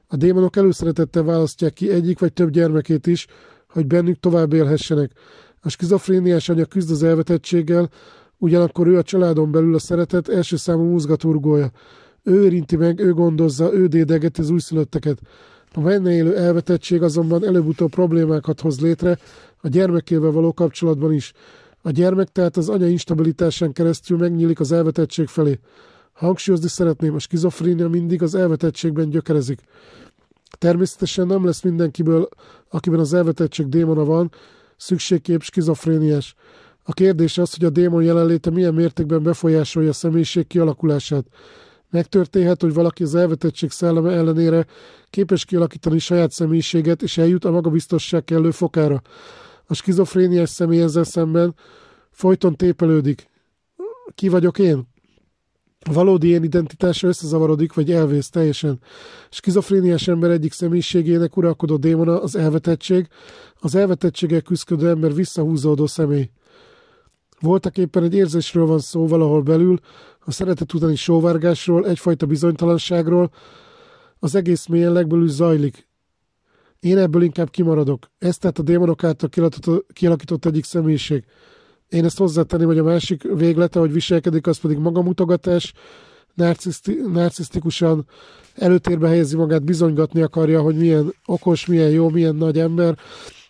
A démonok előszeretettel választják ki egyik vagy több gyermekét is, hogy bennük tovább élhessenek. A skizofréniás anya küzd az elvetettséggel, ugyanakkor ő a családon belül a szeretet első számú mozgatórgója. Ő érinti meg, ő gondozza, ő dédegeti az újszülötteket. A benne élő elvetettség azonban előbb-utóbb problémákat hoz létre a gyermekével való kapcsolatban is. A gyermek tehát az anya instabilitásán keresztül megnyílik az elvetettség felé. Hangsúlyozni szeretném, a skizofrénia mindig az elvetettségben gyökerezik. Természetesen nem lesz mindenkiből, akiben az elvetettség démona van, szükségképp skizofréniás. A kérdés az, hogy a démon jelenléte milyen mértékben befolyásolja a személyiség kialakulását. Megtörténhet, hogy valaki az elvetettség szelleme ellenére képes kialakítani saját személyiséget, és eljut a magabiztosság kellő fokára a skizofréniás személy ezzel szemben folyton tépelődik. Ki vagyok én? A valódi én identitása összezavarodik, vagy elvész teljesen. Skizofréniás ember egyik személyiségének uralkodó démona az elvetettség, az elvetettséggel küzdködő ember visszahúzódó személy. Voltak éppen egy érzésről van szó valahol belül, a szeretet utáni sóvárgásról, egyfajta bizonytalanságról, az egész mélyen legbelül zajlik. Én ebből inkább kimaradok. Ez tehát a démonok által kialakított egyik személyiség. Én ezt hozzátenném, hogy a másik véglete, hogy viselkedik, az pedig magamutogatás, narciszti, narcisztikusan előtérbe helyezi magát, bizonygatni akarja, hogy milyen okos, milyen jó, milyen nagy ember.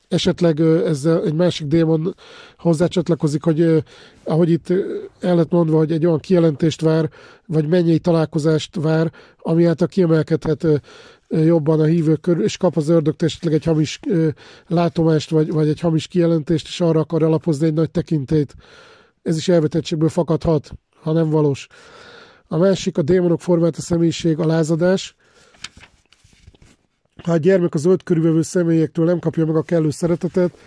Esetleg ezzel egy másik démon hozzácsatlakozik, hogy ahogy itt el lett mondva, hogy egy olyan kijelentést vár, vagy mennyi találkozást vár, ami által kiemelkedhet jobban a hívők körül, és kap az ördögtől esetleg egy hamis látomást, vagy, vagy egy hamis kijelentést, és arra akar alapozni egy nagy tekintét. Ez is elvetettségből fakadhat, ha nem valós. A másik a démonok a személyiség, a lázadás. Ha a gyermek az öt körülvevő személyektől nem kapja meg a kellő szeretetet,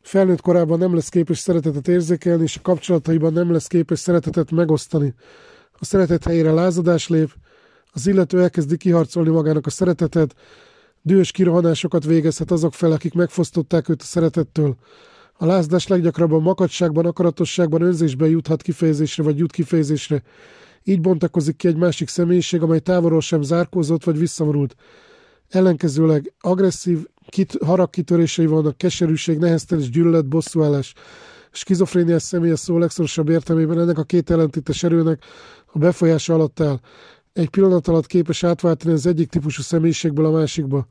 felnőtt korában nem lesz képes szeretetet érzékelni, és a kapcsolataiban nem lesz képes szeretetet megosztani. A szeretet helyére lázadás lép, az illető elkezdi kiharcolni magának a szeretetet, dühös kirohanásokat végezhet azok fel, akik megfosztották őt a szeretettől. A lázdás leggyakrabban makadságban, akaratosságban, önzésben juthat kifejezésre, vagy jut kifejezésre. Így bontakozik ki egy másik személyiség, amely távolról sem zárkózott, vagy visszavonult. Ellenkezőleg agresszív, kit, harag kitörései vannak, keserűség, neheztelés, gyűlölet, bosszúállás. Skizofréniás személy a szó legszorosabb értelmében ennek a két ellentétes erőnek a befolyása alatt áll. Egy pillanat alatt képes átváltani az egyik típusú személyiségből a másikba.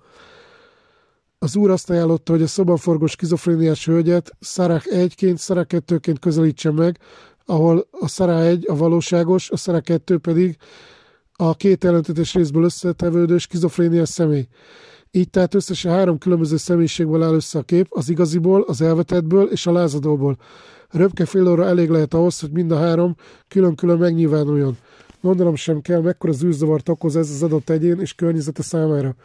Az úr azt ajánlotta, hogy a szobaforgó skizofréniás hölgyet Szarák 1-ként, Szarák 2-ként közelítse meg, ahol a Szará 1 a valóságos, a Szará 2 pedig a két ellentétes részből összetevődő skizofréniás személy. Így tehát összesen három különböző személyiségből áll össze a kép, az igaziból, az elvetettből és a lázadóból. Röpke fél óra elég lehet ahhoz, hogy mind a három külön-külön megnyilvánuljon. Mondanom sem kell, mekkora zűrzavart okoz ez az adott egyén és környezete számára.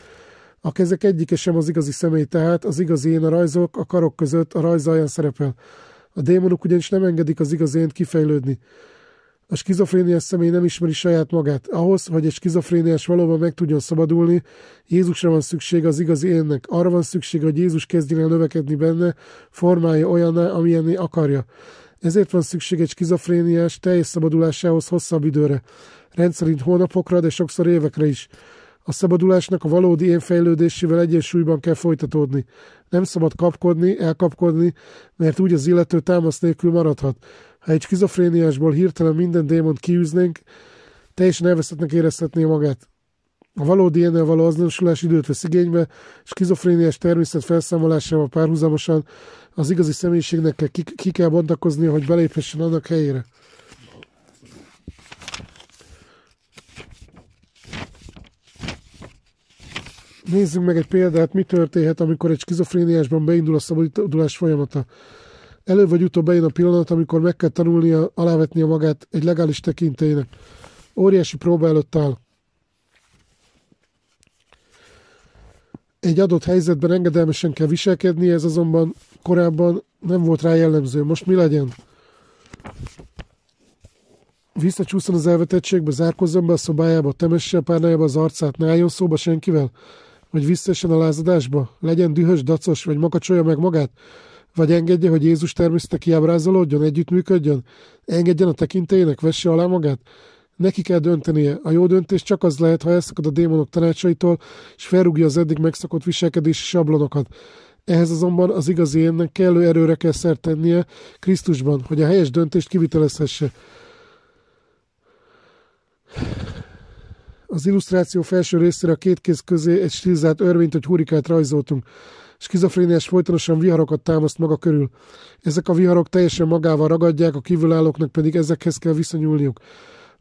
A kezek egyike sem az igazi személy, tehát az igazi én a rajzok, a karok között a rajz alján szerepel. A démonok ugyanis nem engedik az igazi ént kifejlődni. A skizofréniás személy nem ismeri saját magát. Ahhoz, hogy egy skizofréniás valóban meg tudjon szabadulni, Jézusra van szüksége az igazi énnek. Arra van szüksége, hogy Jézus kezdjen el növekedni benne, formája olyanná, amilyenné akarja. Ezért van szükség egy skizofréniás teljes szabadulásához hosszabb időre, rendszerint hónapokra, de sokszor évekre is. A szabadulásnak a valódi én fejlődésével egyensúlyban kell folytatódni. Nem szabad kapkodni, elkapkodni, mert úgy az illető támasz nélkül maradhat. Ha egy skizofréniásból hirtelen minden démont kiűznénk, teljesen elveszettnek érezhetné magát. A valódi ennél való azonosulás időt vesz igénybe, skizofréniás természet felszámolásával párhuzamosan az igazi személyiségnek ki, ki kell bontakoznia, hogy beléphessen annak helyére. Nézzünk meg egy példát, mi történhet, amikor egy skizofréniásban beindul a szabadulás folyamata. Előbb vagy utóbb bejön a pillanat, amikor meg kell tanulnia, alávetnia magát egy legális tekintélynek. Óriási próba előtt áll. Egy adott helyzetben engedelmesen kell viselkedni, ez azonban korábban nem volt rá jellemző. Most mi legyen? Visszacsúszom az elvetettségbe, zárkozzon be a szobájába, temesse a párnájába az arcát, ne álljon szóba senkivel, vagy visszaessen a lázadásba, legyen dühös, dacos, vagy makacsolja meg magát, vagy engedje, hogy Jézus természete kiábrázolódjon, együttműködjön, engedjen a tekintélyének, vesse alá magát, Neki kell döntenie. A jó döntés csak az lehet, ha elszakad a démonok tanácsaitól, és felrúgja az eddig megszokott viselkedési sablonokat. Ehhez azonban az igazi énnek kellő erőre kell szert tennie Krisztusban, hogy a helyes döntést kivitelezhesse. Az illusztráció felső részére a két kéz közé egy stilizált örvényt, hogy hurikát rajzoltunk. Skizofréniás folytonosan viharokat támaszt maga körül. Ezek a viharok teljesen magával ragadják, a kívülállóknak pedig ezekhez kell viszonyulniuk.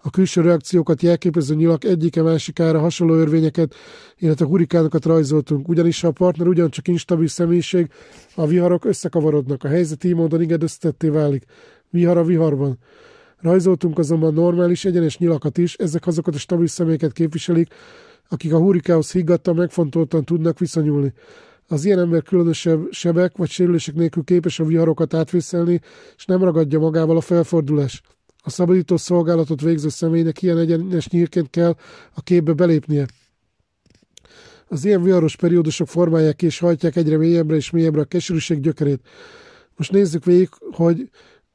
A külső reakciókat jelképező nyilak egyike másikára hasonló örvényeket, illetve hurikánokat rajzoltunk, ugyanis ha a partner ugyancsak instabil személyiség, a viharok összekavarodnak, a helyzet így módon igen összetetté válik. Vihar a viharban. Rajzoltunk azonban normális, egyenes nyilakat is, ezek azokat a stabil személyeket képviselik, akik a hurikához higgadtan, megfontoltan tudnak viszonyulni. Az ilyen ember különösebb sebek vagy sérülések nélkül képes a viharokat átvészelni, és nem ragadja magával a felfordulás. A szabadító szolgálatot végző személynek ilyen egyenes nyírként kell a képbe belépnie. Az ilyen viharos periódusok formálják és hajtják egyre mélyebbre és mélyebbre a keserűség gyökerét. Most nézzük végig, hogy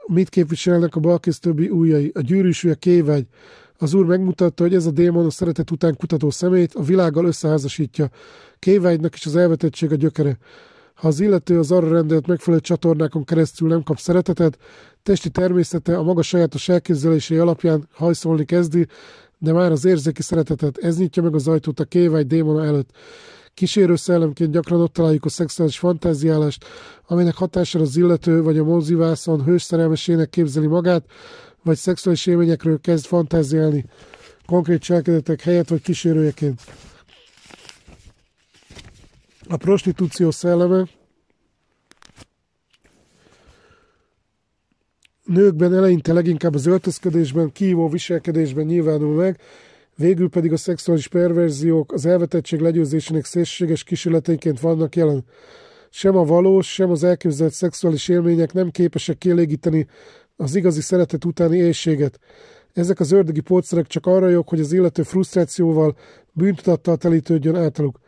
mit képviselnek a balkész többi újai. A gyűrűsű, a kévegy. Az úr megmutatta, hogy ez a démon a szeretet után kutató szemét a világgal összeházasítja. Kévágynak is az elvetettség a gyökere. Ha az illető az arra rendelt megfelelő csatornákon keresztül nem kap szeretetet, testi természete a maga sajátos elképzelései alapján hajszolni kezdi, de már az érzéki szeretetet ez nyitja meg az ajtót a kévágy démona előtt. Kísérő szellemként gyakran ott találjuk a szexuális fantáziálást, aminek hatására az illető vagy a mozivászon hős szerelmesének képzeli magát, vagy szexuális élményekről kezd fantáziálni konkrét cselekedetek helyett vagy kísérőjeként a prostitúció szelleme nőkben eleinte leginkább az öltözködésben, kívó viselkedésben nyilvánul meg, végül pedig a szexuális perverziók az elvetettség legyőzésének szélséges kísérleteiként vannak jelen. Sem a valós, sem az elképzelt szexuális élmények nem képesek kielégíteni az igazi szeretet utáni éjséget. Ezek az ördögi pótszerek csak arra jók, hogy az illető frusztrációval, bűntudattal telítődjön általuk.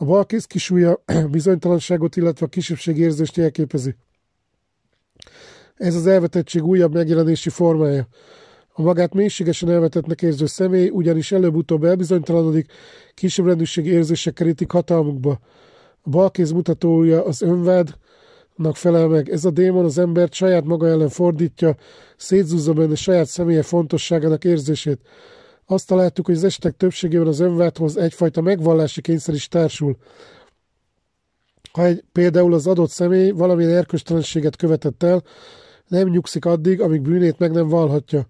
A bal kéz kisúlya bizonytalanságot, illetve a kisebbség érzést jelképezi. Ez az elvetettség újabb megjelenési formája. A magát mélységesen elvetettnek érző személy ugyanis előbb-utóbb elbizonytalanodik, kisebb rendűség érzések kerítik hatalmukba. A balkéz mutatója az önvádnak felel meg. Ez a démon az embert saját maga ellen fordítja, szétzúzza benne saját személye fontosságának érzését. Azt találtuk, hogy az esetek többségében az önvádhoz egyfajta megvallási kényszer is társul. Ha egy, például az adott személy valamilyen erköstelenséget követett el, nem nyugszik addig, amíg bűnét meg nem vallhatja.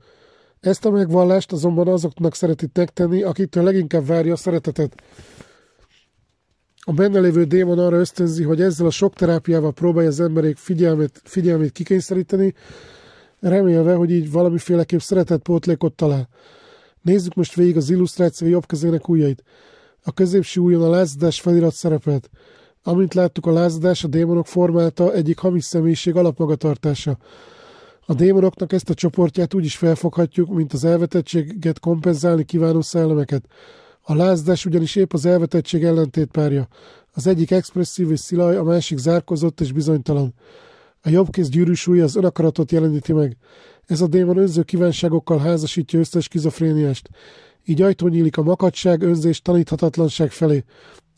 Ezt a megvallást azonban azoknak szereti megtenni, akitől leginkább várja a szeretetet. A benne lévő démon arra ösztönzi, hogy ezzel a sok terápiával próbálja az emberek figyelmét, figyelmét kikényszeríteni, remélve, hogy így valamiféleképp pótlékot talál. Nézzük most végig az illusztráció jobb kezének ujjait. A középső ujjon a lázadás felirat szerepelt. Amint láttuk, a lázadás a démonok formálta egyik hamis személyiség alapmagatartása. A démonoknak ezt a csoportját úgy is felfoghatjuk, mint az elvetettséget kompenzálni kívánó szellemeket. A lázadás ugyanis épp az elvetettség ellentétpárja. Az egyik expresszív és szilaj, a másik zárkozott és bizonytalan. A jobb kéz gyűrűs ujja az önakaratot jeleníti meg. Ez a démon önző kívánságokkal házasítja össze skizofréniást. Így ajtó nyílik a makadság, önzés, taníthatatlanság felé.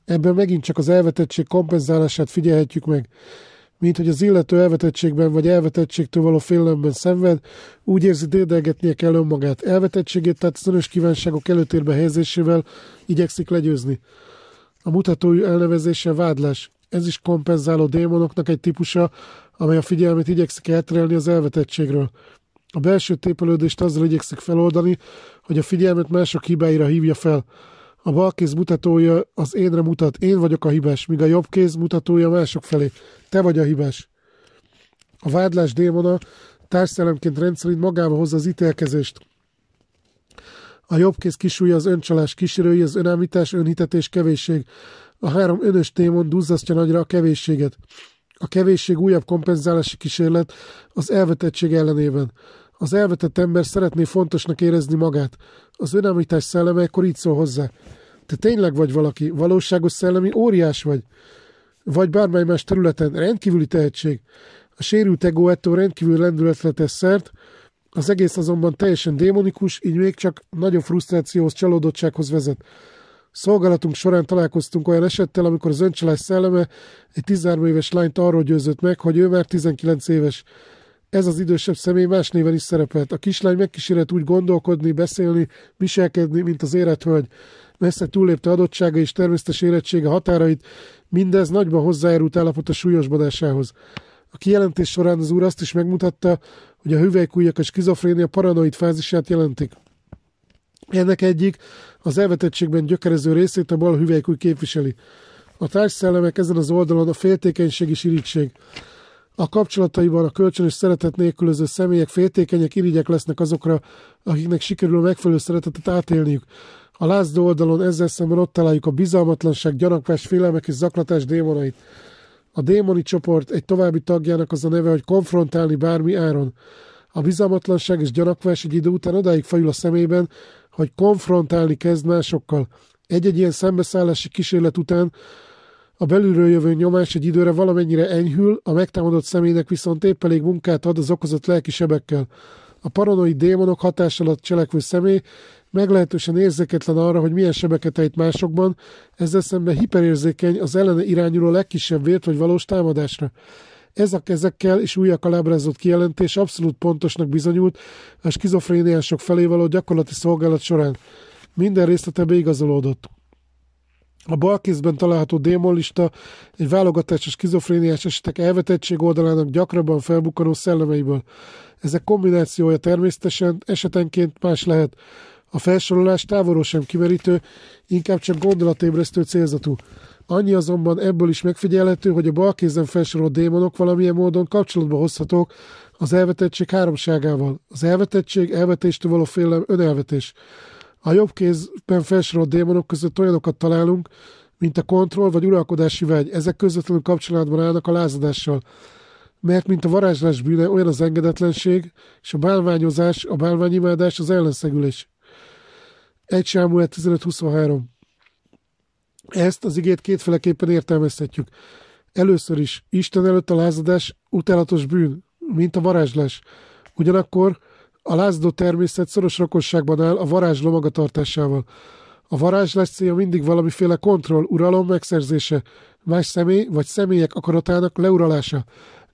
Ebben megint csak az elvetettség kompenzálását figyelhetjük meg. Mint hogy az illető elvetettségben vagy elvetettségtől való félelemben szenved, úgy érzi dédelgetnie kell önmagát. Elvetettségét, tehát az önös kívánságok előtérbe helyezésével igyekszik legyőzni. A mutató elnevezése vádlás. Ez is kompenzáló démonoknak egy típusa, amely a figyelmet igyekszik elterelni az elvetettségről. A belső tépelődést azzal igyekszik feloldani, hogy a figyelmet mások hibáira hívja fel. A bal kéz mutatója az énre mutat, én vagyok a hibás, míg a jobb kéz mutatója mások felé, te vagy a hibás. A vádlás démona társszellemként rendszerint magába hozza az ítélkezést. A jobb kéz kisúlya az öncsalás kísérői, az önállítás, önhitetés, kevésség. A három önös démon duzzasztja nagyra a kevésséget. A kevésség újabb kompenzálási kísérlet az elvetettség ellenében. Az elvetett ember szeretné fontosnak érezni magát. Az önállítás szelleme ekkor így szól hozzá. Te tényleg vagy valaki, valóságos szellemi óriás vagy. Vagy bármely más területen rendkívüli tehetség. A sérült ego ettől rendkívül lendületre tesz szert, az egész azonban teljesen démonikus, így még csak nagyobb frusztrációhoz, csalódottsághoz vezet. Szolgálatunk során találkoztunk olyan esettel, amikor az öncsalás szelleme egy 13 éves lányt arról győzött meg, hogy ő már 19 éves. Ez az idősebb személy más néven is szerepelt. A kislány megkísérelt úgy gondolkodni, beszélni, viselkedni, mint az érett hölgy. Messze túllépte adottsága és természetes érettsége határait, mindez nagyban hozzájárult a súlyosbodásához. A kijelentés során az úr azt is megmutatta, hogy a hüvelykújjak a skizofrénia paranoid fázisát jelentik. Ennek egyik az elvetettségben gyökerező részét a bal hüvelykúj képviseli. A társszellemek ezen az oldalon a féltékenység és irítség. A kapcsolataiban a kölcsönös szeretet nélkülöző személyek féltékenyek, irigyek lesznek azokra, akiknek sikerül a megfelelő szeretetet átélniük. A lázdó oldalon ezzel szemben ott találjuk a bizalmatlanság, gyanakvás, félelmek és zaklatás démonait. A démoni csoport egy további tagjának az a neve, hogy konfrontálni bármi áron. A bizalmatlanság és gyanakvás egy idő után odáig fajul a szemében, hogy konfrontálni kezd másokkal. Egy-egy ilyen szembeszállási kísérlet után a belülről jövő nyomás egy időre valamennyire enyhül, a megtámadott személynek viszont épp elég munkát ad az okozott lelki sebekkel. A paranoid démonok hatás alatt cselekvő személy meglehetősen érzéketlen arra, hogy milyen sebeket ejt másokban, ezzel szemben hiperérzékeny az ellene irányuló legkisebb vért vagy valós támadásra. Ez a kezekkel és újak alábrázott kijelentés abszolút pontosnak bizonyult a skizofréniások felé való gyakorlati szolgálat során. Minden részlete beigazolódott. A balkézben található démonlista egy válogatás és skizofréniás esetek elvetettség oldalának gyakrabban felbukkanó szellemeiből. Ezek kombinációja természetesen esetenként más lehet. A felsorolás távolról sem kimerítő, inkább csak gondolatébresztő célzatú. Annyi azonban ebből is megfigyelhető, hogy a balkézen felsorolt démonok valamilyen módon kapcsolatba hozhatók az elvetettség háromságával. Az elvetettség elvetéstől való félelem önelvetés. A jobb kézben felsorolt démonok között olyanokat találunk, mint a kontroll vagy uralkodási vágy. Ezek közvetlenül kapcsolatban állnak a lázadással. Mert mint a varázslás bűne, olyan az engedetlenség, és a bálványozás, a bálványimádás, az ellenszegülés. 1 Sámuel 15.23 Ezt az igét kétféleképpen értelmezhetjük. Először is, Isten előtt a lázadás utálatos bűn, mint a varázslás. Ugyanakkor a lázdó természet szoros rokosságban áll a varázsló magatartásával. A varázs lesz célja mindig valamiféle kontroll, uralom megszerzése, más személy vagy személyek akaratának leuralása,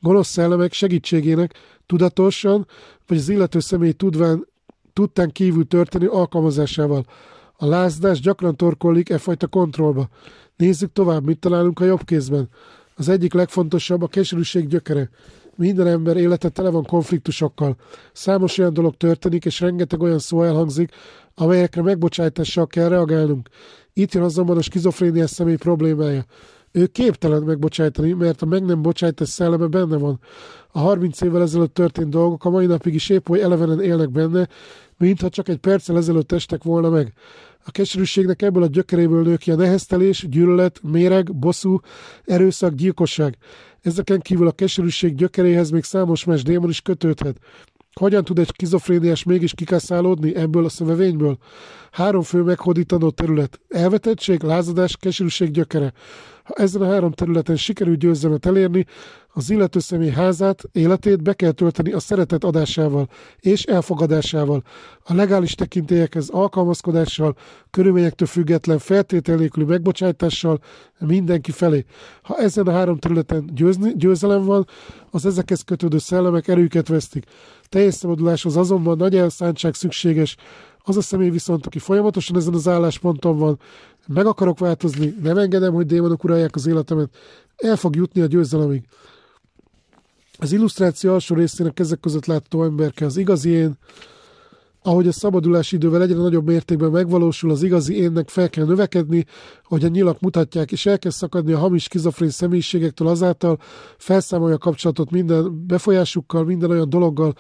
gonosz szellemek segítségének tudatosan vagy az illető személy tudván, tudtán kívül történő alkalmazásával. A lázdás gyakran torkollik e fajta kontrollba. Nézzük tovább, mit találunk a jobb kézben. Az egyik legfontosabb a keserűség gyökere. Minden ember élete tele van konfliktusokkal. Számos olyan dolog történik, és rengeteg olyan szó elhangzik, amelyekre megbocsájtással kell reagálnunk. Itt jön azonban a skizofréniás személy problémája. Ő képtelen megbocsájtani, mert a meg nem bocsájtás szelleme benne van. A 30 évvel ezelőtt történt dolgok a mai napig is épp oly elevenen élnek benne, mintha csak egy perccel ezelőtt estek volna meg. A keserűségnek ebből a gyökeréből nő ki a neheztelés, gyűlölet, méreg, bosszú, erőszak, gyilkosság. Ezeken kívül a keserűség gyökeréhez még számos más démon is kötődhet. Hogyan tud egy skizofréniás mégis kikászálódni ebből a szövevényből? Három fő meghódítanó terület. Elvetettség, lázadás, keserűség gyökere. Ha ezen a három területen sikerül győzelmet elérni, az illető személy házát, életét be kell tölteni a szeretet adásával és elfogadásával, a legális tekintélyekhez alkalmazkodással, körülményektől független feltétel nélküli megbocsátással mindenki felé. Ha ezen a három területen győzni, győzelem van, az ezekhez kötődő szellemek erőket vesztik. Teljes szabaduláshoz azonban nagy elszántság szükséges, az a személy viszont, aki folyamatosan ezen az állásponton van, meg akarok változni, nem engedem, hogy démonok uralják az életemet, el fog jutni a győzelemig. Az illusztráció alsó részének kezek között látható emberke az igazi én, ahogy a szabadulás idővel egyre nagyobb mértékben megvalósul, az igazi énnek fel kell növekedni, hogy a nyilak mutatják, és elkezd szakadni a hamis kizofrén személyiségektől azáltal, felszámolja a kapcsolatot minden befolyásukkal, minden olyan dologgal,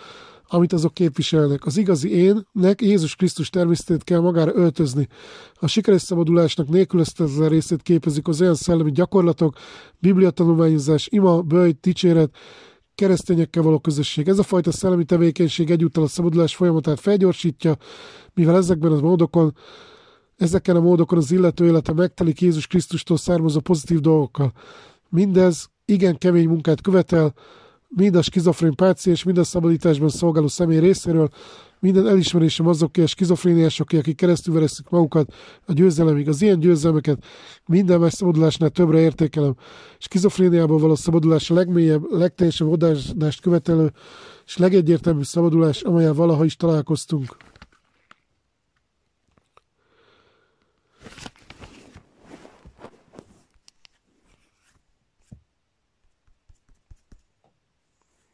amit azok képviselnek. Az igazi énnek Jézus Krisztus természetét kell magára öltözni. A sikeres szabadulásnak nélkülöztetlen részét képezik az olyan szellemi gyakorlatok, bibliatanulmányozás, ima, böjt, dicséret, keresztényekkel való közösség. Ez a fajta szellemi tevékenység egyúttal a szabadulás folyamatát felgyorsítja, mivel ezekben az módokon Ezeken a módokon az illető élete megtelik Jézus Krisztustól származó pozitív dolgokkal. Mindez igen kemény munkát követel, mind a skizofrén páciens, mind a szabadításban szolgáló személy részéről, minden elismerésem azoké a skizofréniásoké, akik veresztik magukat a győzelemig. Az ilyen győzelmeket minden szabadulásnál többre értékelem. Skizofréniában való szabadulás a legmélyebb, legteljesebb odást követelő és legegyértelmű szabadulás, amelyel valaha is találkoztunk.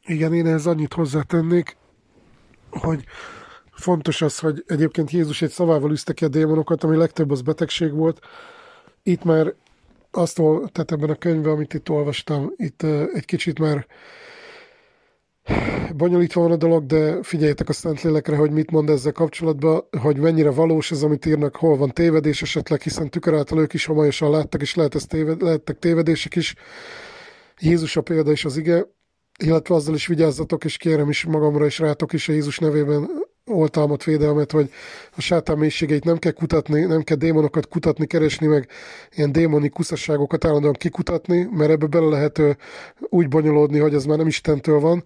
Igen, én ehhez annyit hozzátennék, hogy Fontos az, hogy egyébként Jézus egy szavával üzte ki a démonokat, ami legtöbb az betegség volt. Itt már azt tehát ebben a könyvben, amit itt olvastam, itt egy kicsit már bonyolítva van a dolog, de figyeljetek a Szentlélekre, hogy mit mond ezzel kapcsolatban, hogy mennyire valós ez, amit írnak, hol van tévedés esetleg, hiszen tükör által ők is homályosan láttak, és lehet ez téved, lehettek tévedések is. Jézus a példa és az ige, illetve azzal is vigyázzatok, és kérem is magamra és rátok is a Jézus nevében oltalmat, védelmet, hogy a sátán mélységeit nem kell kutatni, nem kell démonokat kutatni, keresni, meg ilyen démoni kuszasságokat állandóan kikutatni, mert ebbe bele lehet úgy bonyolódni, hogy ez már nem Istentől van.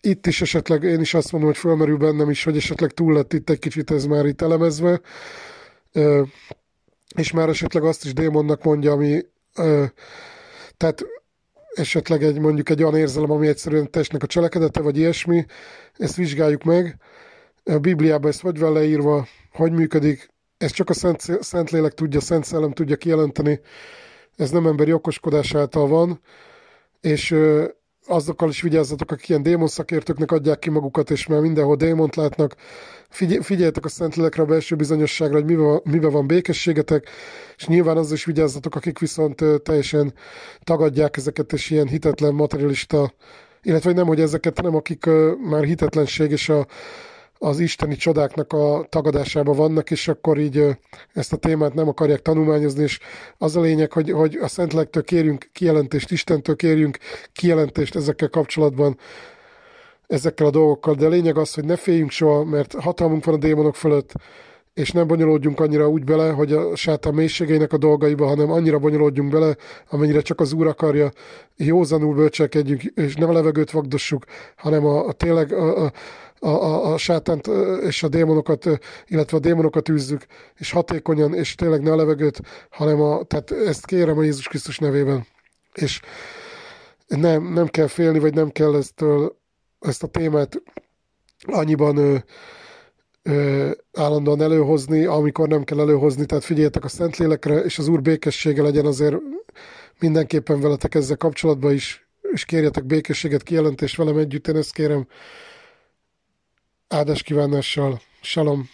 Itt is esetleg, én is azt mondom, hogy fölmerül bennem is, hogy esetleg túl lett itt egy kicsit ez már itt elemezve, és már esetleg azt is démonnak mondja, ami tehát esetleg egy mondjuk egy olyan érzelem, ami egyszerűen testnek a cselekedete, vagy ilyesmi, ezt vizsgáljuk meg. A Bibliában ez hogy van leírva, hogy működik, ezt csak a Szent, Szent Lélek tudja, Szent Szellem tudja kijelenteni, ez nem emberi okoskodás által van, és azokkal is vigyázzatok, akik ilyen démon szakértőknek adják ki magukat, és már mindenhol démont látnak. Figy- figyeljetek a szentlélekre, a belső bizonyosságra, hogy van, mibe van békességetek, és nyilván az is vigyázzatok, akik viszont teljesen tagadják ezeket, és ilyen hitetlen materialista, illetve nem, hogy ezeket, nem akik már hitetlenség és a az isteni csodáknak a tagadásában vannak, és akkor így ezt a témát nem akarják tanulmányozni, és az a lényeg, hogy, hogy a Szentlektől kérjünk kijelentést, Istentől kérjünk kijelentést ezekkel kapcsolatban, ezekkel a dolgokkal, de a lényeg az, hogy ne féljünk soha, mert hatalmunk van a démonok fölött, és nem bonyolódjunk annyira úgy bele, hogy a sátán mélységeinek a dolgaiba, hanem annyira bonyolódjunk bele, amennyire csak az Úr akarja, józanul bölcselkedjünk, és nem a levegőt vagdossuk, hanem a, a tényleg a, a, a, a, a sátánt és a démonokat, illetve a démonokat űzzük, és hatékonyan, és tényleg ne a levegőt, hanem a, tehát ezt kérem a Jézus Krisztus nevében. És nem, nem kell félni, vagy nem kell eztől, ezt a témát annyiban ö, ö, állandóan előhozni, amikor nem kell előhozni. Tehát figyeljetek a Szentlélekre, és az Úr békessége legyen azért mindenképpen veletek ezzel kapcsolatban is, és kérjetek békességet, kijelentést velem együtt, én ezt kérem. Áldás kívánással, salom!